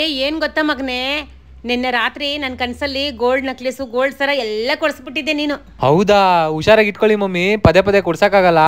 ಏ ಏನು ಗೊತ್ತಾ ಮಗನೇ ನಿನ್ನೆ ರಾತ್ರಿ ನನ್ನ ಕನಸಲ್ಲಿ ಗೋಲ್ಡ್ ನಕ್ಲೇಸು ಗೋಲ್ಡ್ ಸರ ಎಲ್ಲ ಕೊಡ್ಸ್ಬಿಟ್ಟಿದ್ದೆ ನೀನು ಹೌದಾ ಹುಷಾರಾಗಿ ಇಟ್ಕೊಳ್ಳಿ ಮಮ್ಮಿ ಪದೇ ಪದೇ ಕೊಡ್ಸಕ್ಕಾಗಲ್ಲ